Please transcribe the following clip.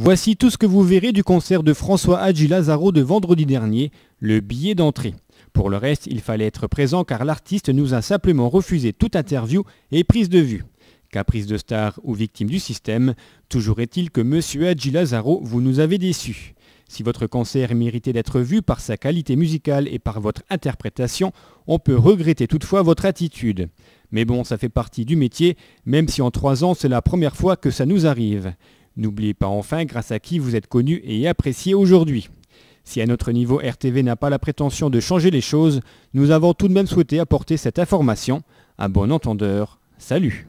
Voici tout ce que vous verrez du concert de François Hadji Lazaro de vendredi dernier, le billet d'entrée. Pour le reste, il fallait être présent car l'artiste nous a simplement refusé toute interview et prise de vue. Caprice de star ou victime du système, toujours est-il que Monsieur Hadji Lazaro, vous nous avez déçus. Si votre concert méritait d'être vu par sa qualité musicale et par votre interprétation, on peut regretter toutefois votre attitude. Mais bon, ça fait partie du métier, même si en trois ans c'est la première fois que ça nous arrive. N'oubliez pas enfin grâce à qui vous êtes connu et apprécié aujourd'hui. Si à notre niveau RTV n'a pas la prétention de changer les choses, nous avons tout de même souhaité apporter cette information. À bon entendeur, salut